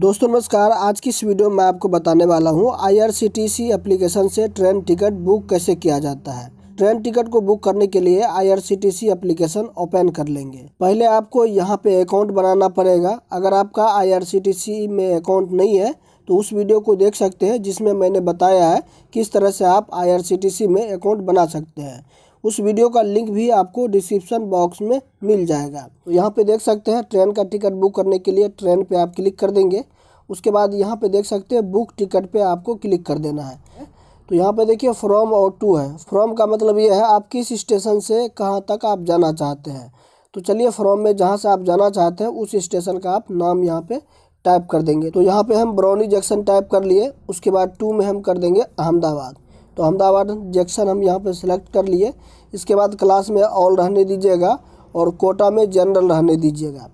दोस्तों नमस्कार आज की इस वीडियो में आपको बताने वाला हूँ आईआरसीटीसी एप्लीकेशन से ट्रेन टिकट बुक कैसे किया जाता है ट्रेन टिकट को बुक करने के लिए आईआरसीटीसी एप्लीकेशन ओपन कर लेंगे पहले आपको यहाँ पे अकाउंट बनाना पड़ेगा अगर आपका आईआरसीटीसी में अकाउंट नहीं है तो उस वीडियो को देख सकते हैं जिसमें मैंने बताया है किस तरह से आप आई में अकाउंट बना सकते हैं उस वीडियो का लिंक भी आपको डिस्क्रिप्शन बॉक्स में मिल जाएगा तो यहाँ पे देख सकते हैं ट्रेन का टिकट बुक करने के लिए ट्रेन पे आप क्लिक कर देंगे उसके बाद यहाँ पे देख सकते हैं बुक टिकट पे आपको क्लिक कर देना है तो यहाँ पे देखिए फ्रॉम और टू है फ्रॉम का मतलब ये है आप किस स्टेशन से कहाँ तक आप जाना चाहते हैं तो चलिए फ्रॉम में जहाँ से आप जाना चाहते हैं उस स्टेशन का आप नाम यहाँ पर टाइप कर देंगे तो यहाँ पर हम ब्रौनी जंक्शन टाइप कर लिए उसके बाद टू में हम कर देंगे अहमदाबाद तो अहमदाबाद जंक्शन हम यहाँ पर सिलेक्ट कर लिए इसके बाद क्लास में ऑल रहने दीजिएगा और कोटा में जनरल रहने दीजिएगा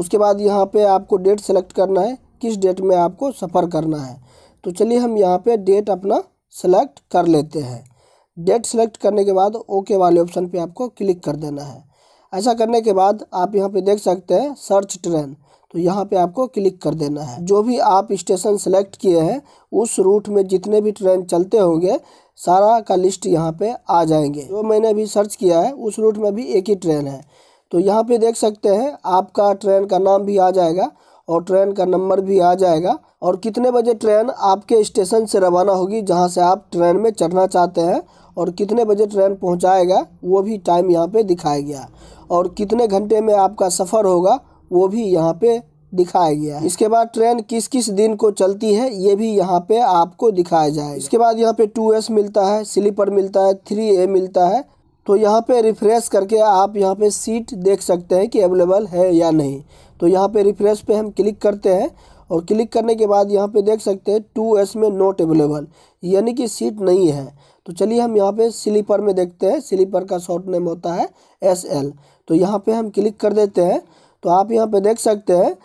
उसके बाद यहाँ पे आपको डेट सेलेक्ट करना है किस डेट में आपको सफ़र करना है तो चलिए हम यहाँ पे डेट अपना सेलेक्ट कर लेते हैं डेट सेलेक्ट करने के बाद ओके वाले ऑप्शन पे आपको क्लिक कर देना है ऐसा करने के बाद आप यहाँ पे देख सकते हैं सर्च ट्रेन तो यहाँ पे आपको क्लिक कर देना है जो भी आप स्टेशन सेलेक्ट किए हैं उस रूट में जितने भी ट्रेन चलते होंगे सारा का लिस्ट यहाँ पे आ जाएंगे जो मैंने अभी सर्च किया है उस रूट में भी एक ही ट्रेन है तो यहाँ पे देख सकते हैं आपका ट्रेन का नाम भी आ जाएगा और ट्रेन का नंबर भी आ जाएगा और कितने बजे ट्रेन आपके स्टेशन से रवाना होगी जहाँ से आप ट्रेन में चढ़ना चाहते हैं और कितने बजे ट्रेन पहुँचाएगा वो भी टाइम यहाँ पे दिखाया गया और कितने घंटे में आपका सफ़र होगा वो भी यहाँ पे दिखाया गया है इसके बाद ट्रेन किस किस दिन को चलती है ये भी यहाँ पे आपको दिखाया जाए इसके बाद यहाँ पे टू एस मिलता है स्लीपर मिलता है थ्री ए मिलता है तो यहाँ पे रिफ्रेश करके आप यहाँ पे सीट देख सकते हैं कि अवेलेबल है या नहीं तो यहाँ पे रिफ्रेश पे हम क्लिक करते हैं और क्लिक करने के बाद यहाँ पे देख सकते हैं टू एस में नॉट अवेलेबल यानी कि सीट नहीं है तो चलिए हम यहाँ पे स्लीपर में देखते हैं स्लीपर का शॉर्ट नेम होता है एस एल तो यहाँ पे हम क्लिक कर देते हैं तो आप यहाँ पे देख सकते हैं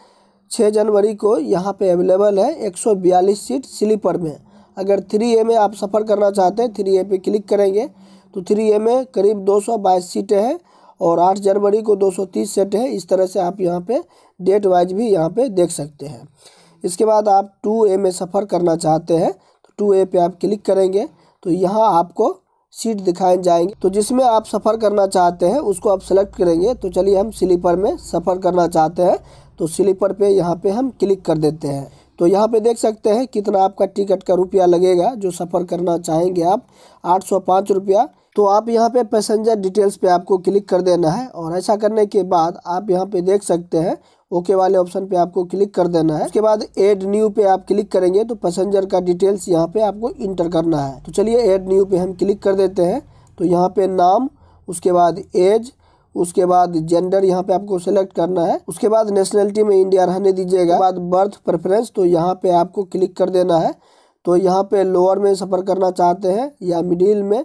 छः जनवरी को यहाँ पे अवेलेबल है 142 सीट स्लीपर में अगर थ्री ए में आप सफ़र करना चाहते हैं थ्री ए पे क्लिक करेंगे तो थ्री ए में करीब 222 सीटें हैं और 8 जनवरी को 230 सीट है इस तरह से आप यहाँ पे डेट वाइज भी यहाँ पे देख सकते हैं इसके बाद आप टू ए में सफ़र करना चाहते हैं तो टू ए पे आप क्लिक करेंगे तो यहाँ आपको सीट दिखाए जाएंगे तो जिसमें आप सफ़र करना चाहते हैं उसको आप सेलेक्ट करेंगे तो चलिए हम स्लीपर में सफ़र करना चाहते हैं तो स्लीपर पे यहाँ पे हम क्लिक कर देते हैं तो यहाँ पे देख सकते हैं कितना आपका टिकट का रुपया लगेगा जो सफ़र करना चाहेंगे आप आठ सौ पाँच रुपया तो आप यहाँ पे पैसेंजर डिटेल्स पे आपको क्लिक कर देना है और ऐसा करने के बाद आप यहाँ पे देख सकते हैं ओके वाले ऑप्शन पे आपको क्लिक कर देना है उसके बाद एड न्यू पे आप क्लिक करेंगे तो पैसेंजर का डिटेल्स यहाँ पे आपको इंटर करना है तो चलिए एड न्यू पे हम क्लिक कर देते हैं तो यहाँ पे नाम उसके बाद एज उसके बाद जेंडर यहाँ पे आपको सेलेक्ट करना है उसके बाद नेशनलिटी में इंडिया रहने दीजिएगा बाद बर्थ प्रेफरेंस तो यहाँ पे आपको क्लिक कर देना है तो यहाँ पे लोअर में सफ़र करना चाहते हैं या मिडिल में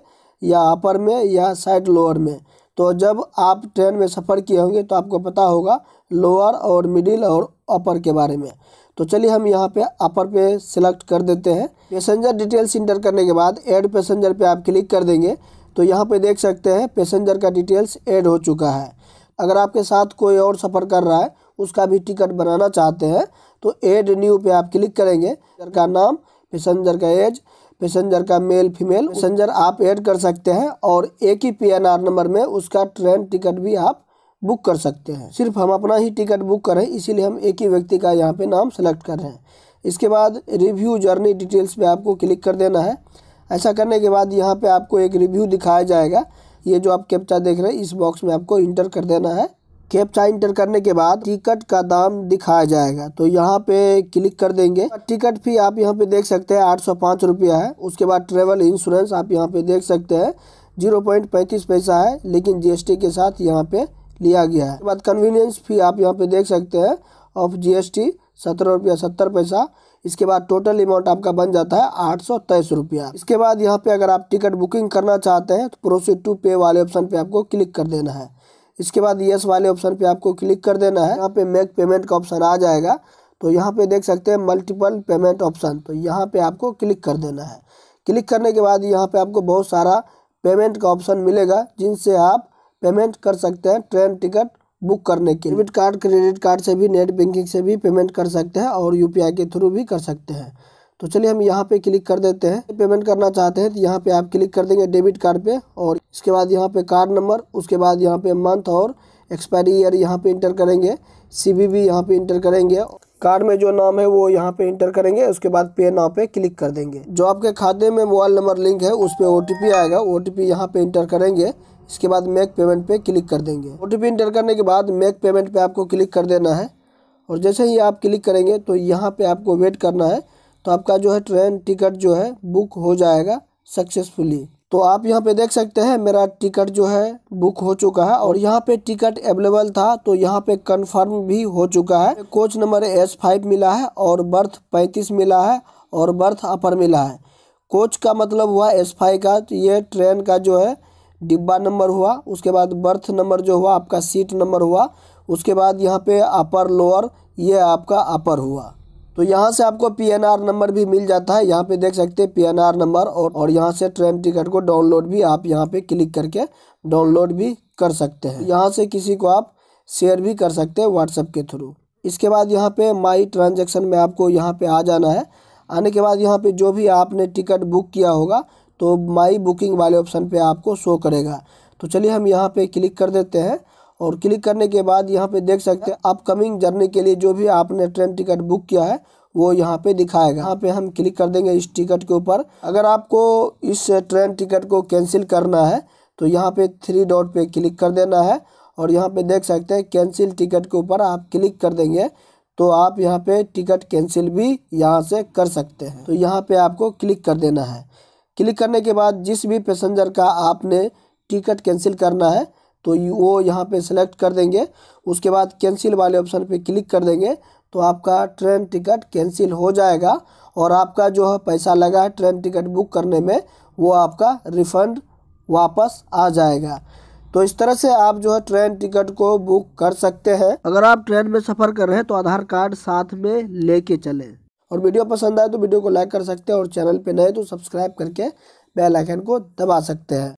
या अपर में या साइड लोअर में तो जब आप ट्रेन में सफ़र किए होंगे तो आपको पता होगा लोअर और मिडिल और अपर के बारे में तो चलिए हम यहाँ पे अपर पे सिलेक्ट कर देते हैं पैसेंजर डिटेल्स इंटर करने के बाद एड पैसेंजर पे आप क्लिक कर देंगे तो यहाँ पे देख सकते हैं पैसेंजर का डिटेल्स ऐड हो चुका है अगर आपके साथ कोई और सफ़र कर रहा है उसका भी टिकट बनाना चाहते हैं तो एड न्यू पे आप क्लिक करेंगे का नाम पैसेंजर का एज पैसेंजर का मेल फीमेल पैसेंजर आप ऐड कर सकते हैं और एक ही पीएनआर नंबर में उसका ट्रेन टिकट भी आप बुक कर सकते हैं सिर्फ हम अपना ही टिकट बुक करें इसीलिए हम एक ही व्यक्ति का यहाँ पे नाम सेलेक्ट कर रहे हैं इसके बाद रिव्यू जर्नी डिटेल्स पे आपको क्लिक कर देना है ऐसा करने के बाद यहाँ पे आपको एक रिव्यू दिखाया जाएगा ये जो आप कैप्चा देख रहे हैं इस बॉक्स में आपको इंटर कर देना है कैप्चा इंटर करने के बाद टिकट का दाम दिखाया जाएगा तो यहाँ पे क्लिक कर देंगे टिकट फी आप यहाँ पे देख सकते हैं आठ सौ पाँच रुपया है उसके बाद ट्रेवल इंश्योरेंस आप यहाँ पे देख सकते हैं जीरो पॉइंट पैंतीस पैसा है लेकिन जीएसटी के साथ यहाँ पे लिया गया है बाद कन्वीनियंस फी आप यहाँ पे देख सकते हैं ऑफ टी सत्रह रुपया सत्तर पैसा इसके बाद टोटल अमाउंट आपका बन जाता है आठ सौ तेईस रुपया इसके बाद यहाँ पे अगर आप टिकट बुकिंग करना चाहते हैं तो प्रोसीड टू पे वाले ऑप्शन पे आपको क्लिक कर देना है इसके बाद यस वाले ऑप्शन पे आपको क्लिक कर देना है यहाँ पे मेक पेमेंट का ऑप्शन आ जाएगा तो यहाँ पे देख सकते हैं मल्टीपल पेमेंट ऑप्शन तो यहाँ पे आपको क्लिक कर देना है क्लिक करने के बाद यहाँ पे आपको बहुत सारा पेमेंट का ऑप्शन मिलेगा जिनसे आप पेमेंट कर सकते हैं ट्रेन टिकट बुक करने के डेबिट कार्ड क्रेडिट कार्ड से भी नेट बैंकिंग से भी पेमेंट कर सकते हैं और यू के थ्रू भी कर सकते हैं तो चलिए हम यहाँ पे क्लिक कर देते हैं पेमेंट करना चाहते हैं तो यहाँ पे आप क्लिक कर देंगे डेबिट कार्ड पे और इसके बाद यहाँ पे कार्ड नंबर उसके बाद यहाँ पे मंथ और एक्सपायरी ईयर यहाँ पे इंटर करेंगे सी बी भी यहाँ पे इंटर करेंगे कार्ड में जो नाम है वो यहाँ पे इंटर करेंगे उसके बाद पे नाव पे क्लिक कर देंगे जो आपके खाते में मोबाइल नंबर लिंक है उस पर ओ आएगा ओ टी यहाँ पे इंटर करेंगे इसके बाद मेक पेमेंट पे क्लिक कर देंगे ओ इंटर करने के बाद मेक पेमेंट पे आपको क्लिक कर देना है और जैसे ही आप क्लिक करेंगे तो यहाँ पे आपको वेट करना है तो आपका जो है ट्रेन टिकट जो है बुक हो जाएगा सक्सेसफुली तो आप यहाँ पे देख सकते हैं मेरा टिकट जो है बुक हो चुका है और यहाँ पे टिकट अवेलेबल था तो यहाँ पे कंफर्म भी हो चुका है कोच नंबर एस फाइव मिला है और बर्थ पैंतीस मिला है और बर्थ अपर मिला है कोच का मतलब हुआ एस फाइव का तो ये ट्रेन का जो है डिब्बा नंबर हुआ उसके बाद बर्थ नंबर जो हुआ आपका सीट नंबर हुआ उसके बाद यहाँ पे अपर लोअर ये आपका अपर हुआ तो यहाँ से आपको पी नंबर भी मिल जाता है यहाँ पे देख सकते हैं पी नंबर और और यहाँ से ट्रेन टिकट को डाउनलोड भी आप यहाँ पे क्लिक करके डाउनलोड भी कर सकते हैं यहाँ से किसी को आप शेयर भी कर सकते हैं व्हाट्सएप के थ्रू इसके बाद यहाँ पे माई ट्रांजेक्शन में आपको यहाँ पे आ जाना है आने के बाद यहाँ पर जो भी आपने टिकट बुक किया होगा तो माई बुकिंग वाले ऑप्शन पर आपको शो करेगा तो चलिए हम यहाँ पर क्लिक कर देते हैं और क्लिक करने के बाद यहाँ पे देख सकते हैं अपकमिंग जर्नी के लिए जो भी आपने ट्रेन टिकट बुक किया है वो यहाँ पे दिखाएगा यहाँ पे हम क्लिक कर देंगे इस टिकट के ऊपर अगर आपको इस ट्रेन टिकट को कैंसिल करना है तो यहाँ पे थ्री डॉट पे क्लिक कर देना है और यहाँ पे देख सकते हैं कैंसिल टिकट के ऊपर आप क्लिक कर देंगे तो आप यहाँ पे टिकट कैंसिल भी यहाँ से कर सकते हैं तो यहाँ पे आपको क्लिक कर देना है क्लिक करने के बाद जिस भी पैसेंजर का आपने टिकट कैंसिल करना है तो वो यहाँ पे सेलेक्ट कर देंगे उसके बाद कैंसिल वाले ऑप्शन पे क्लिक कर देंगे तो आपका ट्रेन टिकट कैंसिल हो जाएगा और आपका जो है पैसा लगा है ट्रेन टिकट बुक करने में वो आपका रिफ़ंड वापस आ जाएगा तो इस तरह से आप जो है ट्रेन टिकट को बुक कर सकते हैं अगर आप ट्रेन में सफ़र कर रहे हैं तो आधार कार्ड साथ में लेके चलें और वीडियो पसंद आए तो वीडियो को लाइक कर सकते हैं और चैनल पे नए तो सब्सक्राइब करके बेल आइकन को दबा सकते हैं